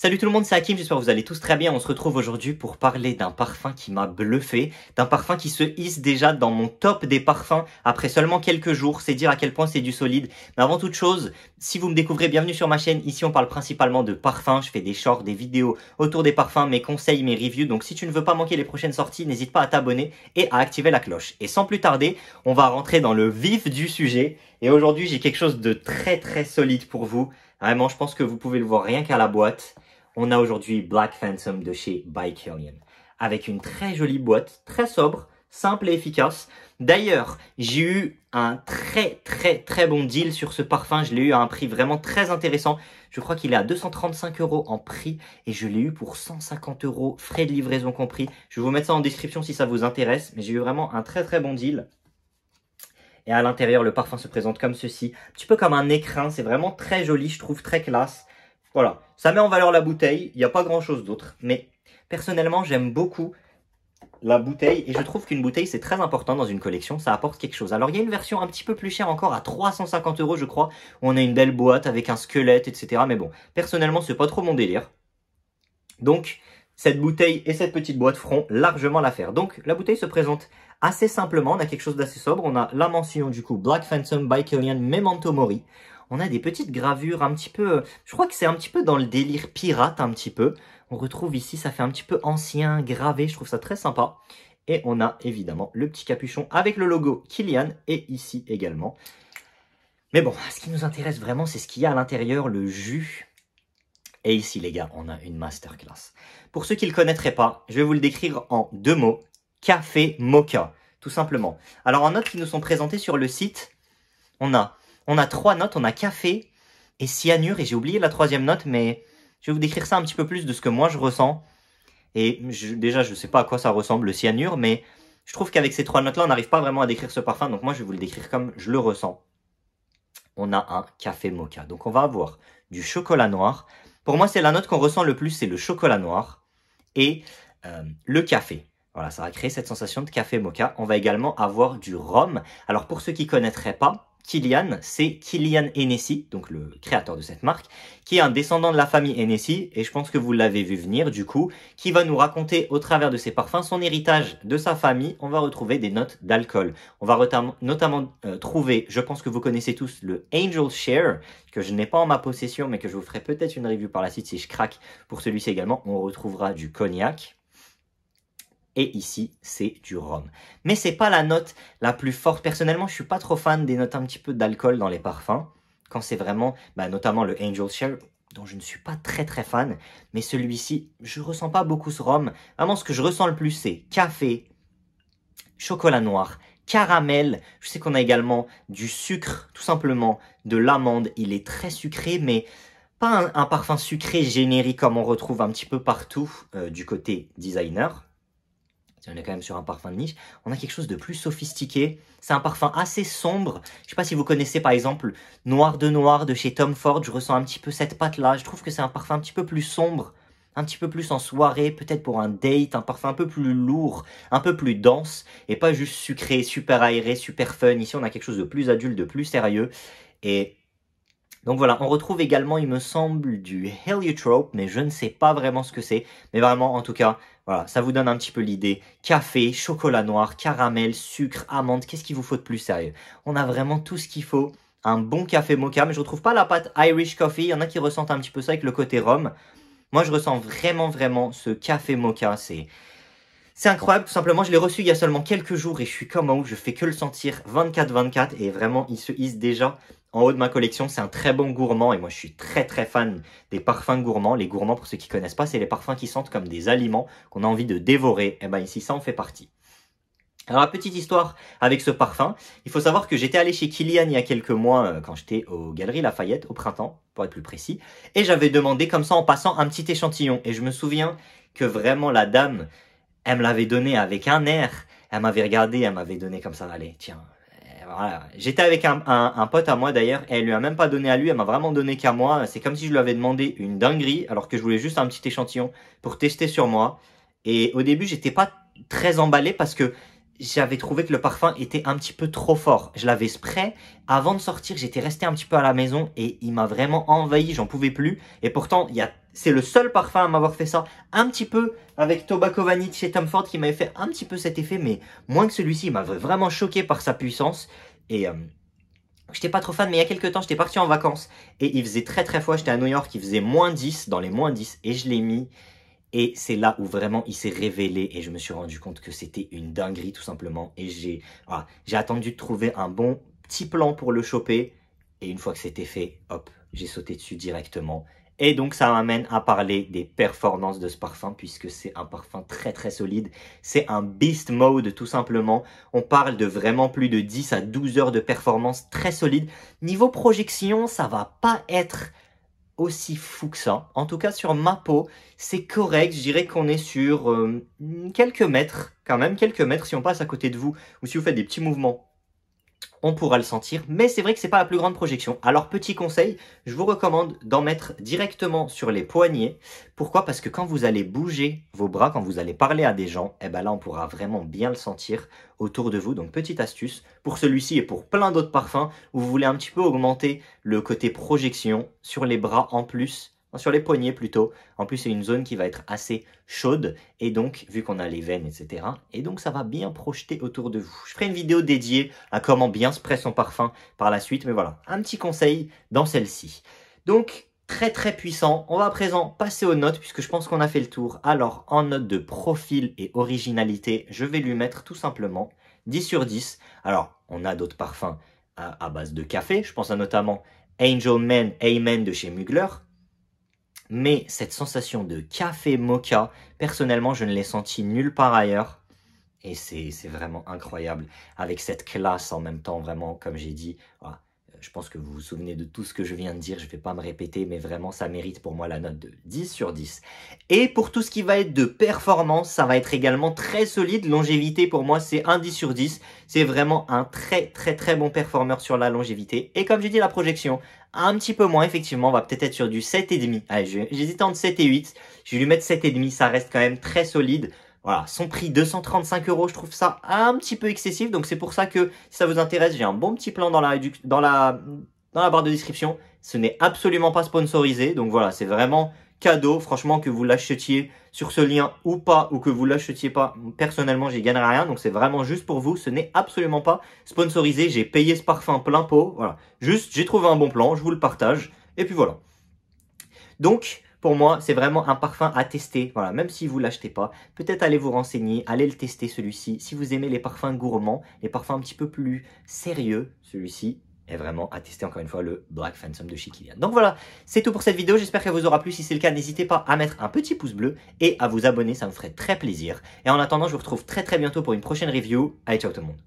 Salut tout le monde, c'est Hakim, j'espère que vous allez tous très bien. On se retrouve aujourd'hui pour parler d'un parfum qui m'a bluffé, d'un parfum qui se hisse déjà dans mon top des parfums après seulement quelques jours. C'est dire à quel point c'est du solide. Mais avant toute chose, si vous me découvrez, bienvenue sur ma chaîne. Ici, on parle principalement de parfums. Je fais des shorts, des vidéos autour des parfums, mes conseils, mes reviews. Donc si tu ne veux pas manquer les prochaines sorties, n'hésite pas à t'abonner et à activer la cloche. Et sans plus tarder, on va rentrer dans le vif du sujet. Et aujourd'hui, j'ai quelque chose de très très solide pour vous. Vraiment, je pense que vous pouvez le voir rien qu'à la boîte on a aujourd'hui Black Phantom de chez Bykillion, avec une très jolie boîte, très sobre, simple et efficace. D'ailleurs, j'ai eu un très très très bon deal sur ce parfum. Je l'ai eu à un prix vraiment très intéressant. Je crois qu'il est à 235 euros en prix et je l'ai eu pour 150 euros, frais de livraison compris. Je vais vous mettre ça en description si ça vous intéresse. Mais j'ai eu vraiment un très très bon deal. Et à l'intérieur, le parfum se présente comme ceci. Un petit peu comme un écrin. C'est vraiment très joli, je trouve, très classe. Voilà, ça met en valeur la bouteille, il n'y a pas grand chose d'autre. Mais personnellement, j'aime beaucoup la bouteille et je trouve qu'une bouteille c'est très important dans une collection, ça apporte quelque chose. Alors il y a une version un petit peu plus chère encore à 350 euros je crois, où on a une belle boîte avec un squelette etc. Mais bon, personnellement c'est pas trop mon délire. Donc cette bouteille et cette petite boîte feront largement l'affaire. Donc la bouteille se présente assez simplement, on a quelque chose d'assez sobre, on a la mention du coup Black Phantom by Killian Memento Mori on a des petites gravures un petit peu... Euh, je crois que c'est un petit peu dans le délire pirate, un petit peu. On retrouve ici, ça fait un petit peu ancien, gravé, je trouve ça très sympa. Et on a évidemment le petit capuchon avec le logo Kilian et ici également. Mais bon, ce qui nous intéresse vraiment, c'est ce qu'il y a à l'intérieur, le jus. Et ici, les gars, on a une masterclass. Pour ceux qui ne le connaîtraient pas, je vais vous le décrire en deux mots. Café mocha, tout simplement. Alors, en note qui nous sont présentés sur le site, on a on a trois notes, on a café et cyanure, et j'ai oublié la troisième note, mais je vais vous décrire ça un petit peu plus de ce que moi je ressens. Et déjà, je ne sais pas à quoi ça ressemble le cyanure, mais je trouve qu'avec ces trois notes-là, on n'arrive pas vraiment à décrire ce parfum, donc moi je vais vous le décrire comme je le ressens. On a un café mocha, donc on va avoir du chocolat noir. Pour moi, c'est la note qu'on ressent le plus, c'est le chocolat noir et euh, le café. Voilà, ça va créer cette sensation de café mocha. On va également avoir du rhum. Alors pour ceux qui ne connaîtraient pas, Kylian, c'est Kylian Hennessy, donc le créateur de cette marque, qui est un descendant de la famille Hennessy, et je pense que vous l'avez vu venir du coup, qui va nous raconter au travers de ses parfums son héritage de sa famille. On va retrouver des notes d'alcool. On va notamment euh, trouver, je pense que vous connaissez tous, le Angel Share, que je n'ai pas en ma possession, mais que je vous ferai peut-être une review par la suite si je craque pour celui-ci également. On retrouvera du cognac et ici c'est du rhum. Mais c'est pas la note la plus forte. Personnellement, je suis pas trop fan des notes un petit peu d'alcool dans les parfums. Quand c'est vraiment, bah, notamment le Angel Shell, dont je ne suis pas très très fan, mais celui-ci, je ressens pas beaucoup ce rhum. Vraiment, ce que je ressens le plus, c'est café, chocolat noir, caramel. Je sais qu'on a également du sucre, tout simplement, de l'amande. Il est très sucré, mais pas un, parfum sucré générique comme on retrouve un petit peu partout euh, du côté designer on est quand même sur un parfum de niche, on a quelque chose de plus sophistiqué. C'est un parfum assez sombre. Je ne sais pas si vous connaissez par exemple Noir de Noir de chez Tom Ford, je ressens un petit peu cette pâte là Je trouve que c'est un parfum un petit peu plus sombre, un petit peu plus en soirée, peut-être pour un date, un parfum un peu plus lourd, un peu plus dense, et pas juste sucré, super aéré, super fun. Ici on a quelque chose de plus adulte, de plus sérieux. Et donc voilà, on retrouve également, il me semble, du heliotrope, mais je ne sais pas vraiment ce que c'est. Mais vraiment, en tout cas, voilà, ça vous donne un petit peu l'idée. Café, chocolat noir, caramel, sucre, amande, qu'est-ce qu'il vous faut de plus sérieux On a vraiment tout ce qu'il faut. Un bon café mocha, mais je ne retrouve pas la pâte Irish coffee. Il y en a qui ressentent un petit peu ça avec le côté rhum. Moi, je ressens vraiment, vraiment ce café mocha. C'est c'est incroyable, tout simplement, je l'ai reçu il y a seulement quelques jours et je suis comme en haut, je fais que le sentir 24-24 et vraiment, il se hisse déjà en haut de ma collection. C'est un très bon gourmand et moi, je suis très très fan des parfums gourmands. Les gourmands, pour ceux qui connaissent pas, c'est les parfums qui sentent comme des aliments qu'on a envie de dévorer. Et eh ben ici, ça en fait partie. Alors, petite histoire avec ce parfum, il faut savoir que j'étais allé chez Kilian il y a quelques mois euh, quand j'étais aux Galeries Lafayette, au printemps, pour être plus précis, et j'avais demandé comme ça en passant un petit échantillon. Et je me souviens que vraiment la dame elle me l'avait donné avec un air. Elle m'avait regardé, elle m'avait donné comme ça, allez, tiens. Euh, voilà. J'étais avec un, pote à moi d'ailleurs, elle lui a même pas donné à lui, elle m'a vraiment donné qu'à moi. C'est comme si je lui avais demandé une dinguerie, alors que je voulais juste un petit échantillon pour tester sur moi. Et au début, j'étais pas très emballé parce que j'avais trouvé que le parfum était un petit peu trop fort. Je l'avais spray. Avant de sortir, j'étais resté un petit peu à la maison et il m'a vraiment envahi, j'en pouvais plus. Et pourtant, il c'est le seul parfum à m'avoir fait ça un petit peu avec Tobacco Vanille chez Tom Ford qui m'avait fait un petit peu cet effet, mais moins que celui-ci. Il m'avait vraiment choqué par sa puissance et... Euh, J'étais pas trop fan, mais il y a quelques temps, j'étais parti en vacances et il faisait très très froid. J'étais à New York, il faisait moins 10, dans les moins 10, et je l'ai mis. Et c'est là où vraiment il s'est révélé et je me suis rendu compte que c'était une dinguerie tout simplement. Et ah, j'ai attendu de trouver un bon petit plan pour le choper. Et une fois que c'était fait, hop, j'ai sauté dessus directement. Et donc ça m'amène à parler des performances de ce parfum puisque c'est un parfum très très solide. C'est un beast mode tout simplement. On parle de vraiment plus de 10 à 12 heures de performance très solide. Niveau projection, ça va pas être aussi fou que ça. En tout cas, sur ma peau, c'est correct. Je dirais qu'on est sur euh, quelques mètres, quand même, quelques mètres. Si on passe à côté de vous ou si vous faites des petits mouvements on pourra le sentir, mais c'est vrai que c'est pas la plus grande projection. Alors petit conseil, je vous recommande d'en mettre directement sur les poignets. Pourquoi Parce que quand vous allez bouger vos bras, quand vous allez parler à des gens, et eh ben là on pourra vraiment bien le sentir autour de vous. Donc petite astuce pour celui-ci et pour plein d'autres parfums où vous voulez un petit peu augmenter le côté projection sur les bras en plus sur les poignets plutôt. En plus, c'est une zone qui va être assez chaude, et donc, vu qu'on a les veines, etc., et donc ça va bien projeter autour de vous. Je ferai une vidéo dédiée à comment bien se presser son parfum par la suite, mais voilà, un petit conseil dans celle-ci. Donc, très très puissant. On va à présent passer aux notes puisque je pense qu'on a fait le tour. Alors en note de profil et originalité, je vais lui mettre tout simplement 10 sur 10. Alors on a d'autres parfums à, base de café, je pense à notamment Angel Man Amen de chez Mugler, mais cette sensation de café mocha, personnellement, je ne l'ai senti nulle part ailleurs. Et c'est vraiment incroyable, avec cette classe en même temps, vraiment, comme j'ai dit je pense que vous vous souvenez de tout ce que je viens de dire, je ne vais pas me répéter, mais vraiment ça mérite pour moi la note de 10 sur 10. Et pour tout ce qui va être de performance, ça va être également très solide. Longévité pour moi c'est un 10 sur 10. C'est vraiment un très très très bon performeur sur la longévité. Et comme j'ai dit la projection, un petit peu moins effectivement, on va peut-être être sur du 7,5. j'hésite entre 7 et 8. Je vais lui mettre 7,5, ça reste quand même très solide. Voilà, son prix 235 euros, je trouve ça un petit peu excessif. Donc c'est pour ça que si ça vous intéresse, j'ai un bon petit plan dans la, barre de description. Ce n'est absolument pas sponsorisé. Donc voilà, c'est vraiment cadeau. Franchement, que vous l'achetiez sur ce lien ou pas, ou que vous l'achetiez pas, personnellement, j'y gagnerai rien. Donc c'est vraiment juste pour vous. Ce n'est absolument pas sponsorisé. J'ai payé ce parfum plein pot. Voilà, juste j'ai trouvé un bon plan, je vous le partage. Et puis voilà. Donc, pour moi, c'est vraiment un parfum à tester. Voilà, même si vous ne l'achetez pas, peut-être allez vous renseigner, allez le tester celui-ci. Si vous aimez les parfums gourmands, les parfums un petit peu plus sérieux, celui-ci est vraiment à tester encore une fois le Black Phantom de chez Donc voilà, c'est tout pour cette vidéo, j'espère qu'elle vous aura plu. Si c'est le cas, n'hésitez pas à mettre un petit pouce bleu et à vous abonner, ça me ferait très plaisir. Et en attendant, je vous retrouve très très bientôt pour une prochaine review. Allez, ciao tout le monde